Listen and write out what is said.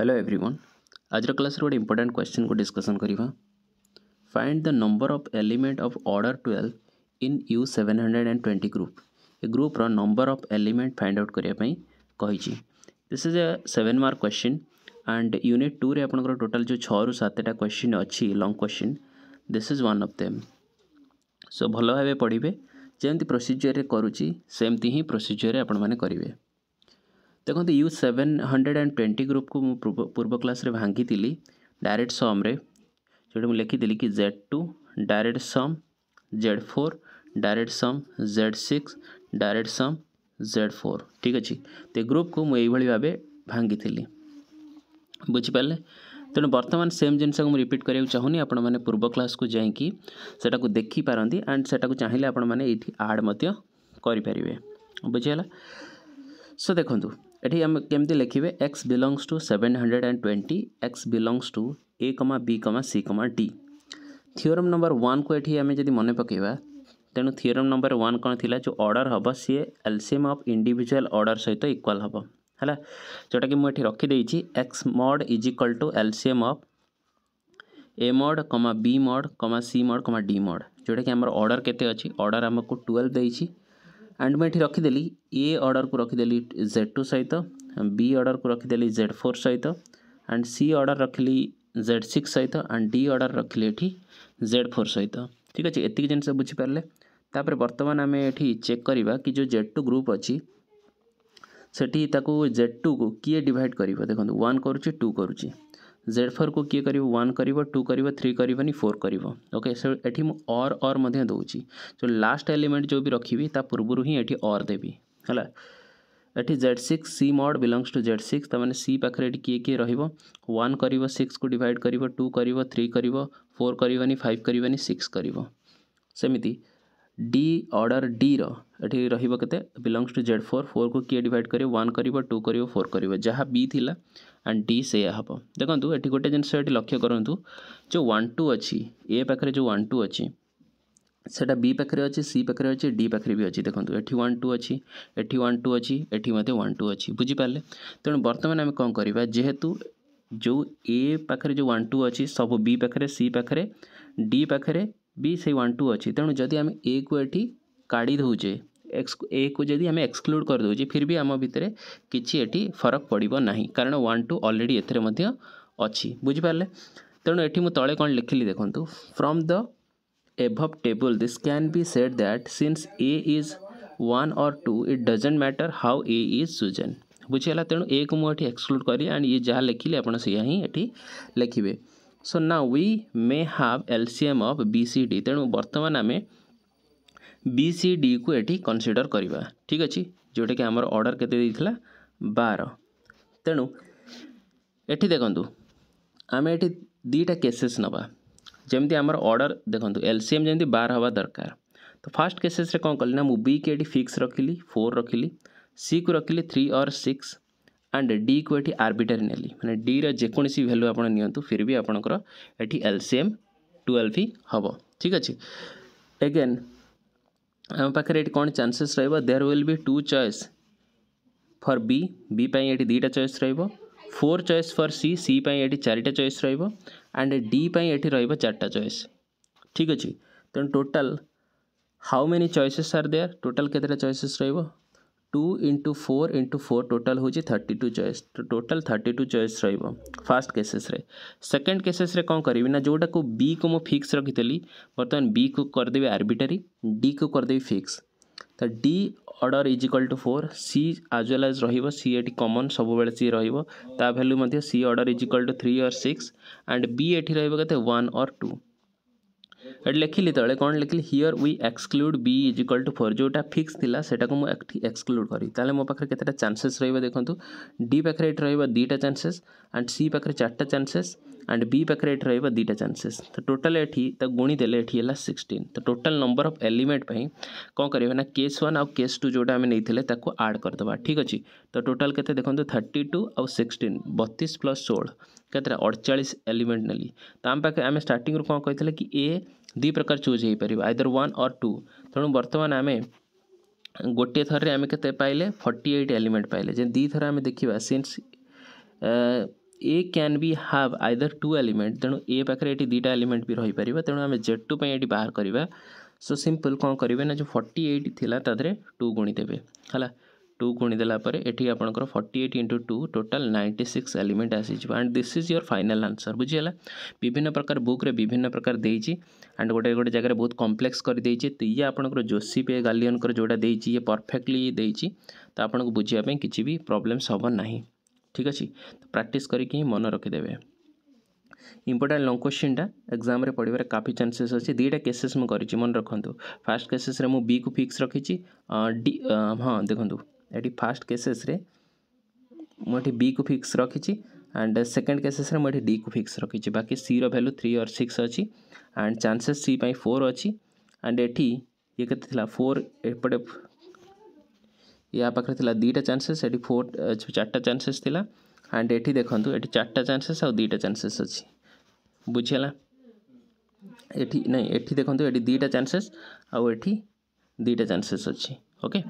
hello everyone आज class गोटे important question को डिस्कसन करवा find the number of element of order twelve in U seven hundred and twenty group ए ग्रुप्र number of element find out करने this is a seven mark question and unit two रे आपंकर total जो छु सतटा question अच्छी long question this is one of them so भल भाव पढ़े जमी प्रोसीजर करुच्ची सेमती ही प्रोसीजर आपण करेंगे देखते U seven hundred and twenty group को पूर्व क्लास रे भांगी थी डायरेक्ट सम्रे जो लिखी कि Z two direct sum Z four direct sum Z six direct sum Z four ठीक अच्छे तो ग्रुप को मुझे भाव भांगी थी बुझिपारे तेणु बर्तमान सेम जिनस को रिपीट करा चाहूनी आप क्लास को जाटा को देखी एंड से चाहिए आपठी आड करें बुझेगा सो देखु ଏଠି ଆମେ କେମିତି ଲେଖିବେ X belongs to seven hundred and twenty X belongs to A comma B comma C comma D theorem number ୱାନ୍କୁ ଏଠି ଆମେ ଯଦି ମନେ ପକାଇବା ତେଣୁ ଥିଓରମ୍ ନମ୍ବର ୱାନ୍ କ'ଣ ଥିଲା ଯେଉଁ ଅର୍ଡ଼ର ହେବ ସିଏ ଏଲସିଏମ୍ ଅଫ୍ ଇଣ୍ଡିଭିଜୁଆଲ୍ ଅର୍ଡ଼ର ସହିତ ଇକ୍ୱାଲ୍ ହେବ ହେଲା ଯେଉଁଟାକି ମୁଁ ଏଠି ରଖିଦେଇଛି X mod is equal to LCM of A mod comma B mod comma C mod comma D mod ଯେଉଁଟାକି ଆମର ଅର୍ଡ଼ର କେତେ ଅଛି ଅର୍ଡ଼ର ଆମକୁ ଟୁଏଲ୍ଭ ଦେଇଛି एंड मुझे रखिदेली ए अर्डर को रखिदेली जेड टू सहित बी अर्डर को रखिदेली जेड फोर सहित एंड सी अर्डर रखिली जेड सिक्स सहित एंड डी अर्डर रखिली ये जेड फोर सहित ठीक अच्छे एतिक जिन बुझीपारे तापर बर्तमान आम ये चेक करवा कि जो जेड टू ग्रुप अच्छी से जेड टू को किए डिड कर देखो वन करू टू करुच्ची जेड फोर को किए कर वन कर टू कर थ्री कर फोर करके ये अर अर दूसरी जो लास्ट एलिमेंट जो भी रखी पूर्व हिंटी अर देवी है Z six C mod belongs to Z six तमें सी पाखे किए किए रन कर सिक्स को डिवाइड कर टू कर थ्री कर फोर करनी फाइव करनी सिक्स करमती ଡି ଅର୍ଡ଼ର୍ ଡିର ଏଠି ରହିବ କେତେ ବିଲଙ୍ଗସ୍ ଟୁ ଜେଡ଼୍ ଫୋର୍ ଫୋର୍କୁ କିଏ ଡିଭାଇଡ଼୍ କରିବ ୱାନ୍ କରିବ ଟୁ କରିବ ଫୋର୍ କରିବ ଯାହା ବି ଥିଲା ଆଣ୍ଡ ଡି ସେଇଆ ହେବ ଦେଖନ୍ତୁ ଏଠି ଗୋଟେ ଜିନିଷ ଏଠି ଲକ୍ଷ୍ୟ କରନ୍ତୁ ଯେଉଁ ୱାନ୍ ଟୁ ଅଛି ଏ ପାଖରେ ଯେଉଁ ୱାନ୍ ଟୁ ଅଛି ସେଇଟା ବି ପାଖରେ ଅଛି ସି ପାଖରେ ଅଛି ଡି ପାଖରେ ବି ଅଛି ଦେଖନ୍ତୁ ଏଠି ୱାନ୍ ଟୁ ଅଛି ଏଠି ୱାନ୍ ଟୁ ଅଛି ଏଠି ମଧ୍ୟ ୱାନ୍ ଟୁ ଅଛି ବୁଝିପାରିଲେ ତେଣୁ ବର୍ତ୍ତମାନ ଆମେ କ'ଣ କରିବା ଯେହେତୁ ଯେଉଁ ଏ ପାଖରେ ଯେଉଁ ୱାନ୍ ଟୁ ଅଛି ସବୁ ବି ପାଖରେ ସି ପାଖରେ ଡି ପାଖରେ बी से वन टू अच्छी तेणु जदि ए को ये काढ़ी दूचे एक्स ए को जदि आम एक्सक्लूड कर दूचे फिर भी आम भितर कि फरक पड़े ना कारण वन टू अलरेडी एथेर अच्छी बुझिपारे तेणु ये मुझे तले कौन लिखिली देखूँ from the above table this can be said that since A is one or two it doesn't matter how A is सुजेन बुझीगला तेणु ए को मुझे एक्सक्लूड करी एंड ये जहाँ लिखिली आपड़ लिखे so now we may have LCM of B C D तेणु बर्तमान आम बी सी डी को ये कनसीडर करवा ठीक अच्छे जोटा कि आम अर्डर के बार तेणु ये देखु आम ये दीटा केसेस नवा जमी आम अर्डर देखो एलसीएम जमी बार हवा दरकार तो फास्ट केसेस कौन कली ना मुझे बी के फिक्स रखिली फोर रखिली सी को रखिली three or six and D को आर्बिटर आर्बिटरी नेली मैंने डी रेको भैल्यू आप फिर भी आपंकर एलसीएम टुवेल्व ही हम ठीक अच्छे एगेन आम पाखे कौन chances there will be two choice for B B ये दुटा चॉइस रोर चॉइस फॉर सी सी ये चार्टा चॉइस रंड डी ये रारटा चॉइस ठीक अच्छे तेनाली total how many choices are there total के चॉइसेस रोज two into four into four total हूँ थर्टी टू चयस तो total thirty two choice first cases second cases कौन करी ना जोटा को बी को मुझ फिक्स रखी बर्तमान बी को करदेवि आर्बिटरी डी को करदेवि फिक्स तो D order is equal to four C as well as रही सी ये कमन सब सी रहा value C order is equal to three or six and B एटी रही वन और टू लिखिली कौन लिखिली here we exclude B is equal to four जोटा फिक्स था सेटाको म एक्सक्लूड करी ताले मो पाखरे केतेटा चांसेस रहइबा देखंतु डी पाखरे रहइबा 2टा चांसेस एंड सी पाखे चार्टा चांसेस एंड बी पाखे रहा दुटा चान्सेस तो टोटाल ये तो गुणी देखे ये सिक्सटन तो टोटाल नंबर अफ एलिमेंट पर कौन करना केस वन आउ के टू जो नहीं आड करदे ठीक अच्छे तो टोटाल के देखो थर्टी टू आउ सिक्सटन बतीस प्लस षोल कैसे अड़चाई एलिमेंट नी तो आम पाखे आम स्टार्ट कौन कही कि ए दुई प्रकार चूज हो पार आईदर वन और टू तेणु बर्तमान आम गोटे थर में आम के पाइले फर्टी एट एलिमेंट पाइले जे दी थर आम देखा सीन्स ए क्यान भी हाव आईदर टू एलिमेंट तेणु ए पाखे ये दुटा एलिमेंट भी रही पार तेणु आम जेड टू पर बाहर करवा सो सिंपल कौन करेंगे ना जो फर्टी एट थी तेरे टू गुणीदेवे है टू गुणीदेलापर एटी आप forty eight into two total ninety six element आसीज and this is your final answer बुझीगला विभिन्न प्रकार बुक रे विभिन्न प्रकार एंड गोटे गोटे जगह बहुत कम्प्लेक्स कर दे तो ये आपर जोसीपे गालीयन जोटा दे परफेक्टली तो आपको बुझाप कि भी प्रोब्लेम्स हम ना ठीक अच्छे प्राक्ट करके मन रखिदेवे इंपोर्टां लंग क्वेश्चन टा एक्जाम पढ़वे काफी चान्सेस अच्छे दुटा केसेस मुझे मन रखुद फास्ट केसेस रे बी को फिक्स रखी डी हाँ देखु ये फास्ट केसेस मुझे बी को फिक्स रखी एंड सेकेंड केसेस मुझे डी को फिक्स रखी बाकी C value three or six अच्छी एंड चान्सेस सी फोर अच्छी एंड ये ये फोर एपटे ୟା ପାଖରେ ଥିଲା ଦୁଇଟା ଚାନ୍ସେସ୍ ଏଠି ଫୋର୍ ଚାରିଟା ଚାନ୍ସେସ୍ ଥିଲା ଆଣ୍ଡ ଏଠି ଦେଖନ୍ତୁ ଏଠି ଚାରିଟା ଚାନ୍ସେସ୍ ଆଉ ଦୁଇଟା ଚାନ୍ସେସ୍ ଅଛି ବୁଝିହେଲା ଏଠି ନାଇଁ ଏଠି ଦେଖନ୍ତୁ ଏଠି ଦୁଇଟା ଚାନ୍ସେସ୍ ଆଉ ଏଠି ଦୁଇଟା ଚାନ୍ସେସ୍ ଅଛି ଓକେ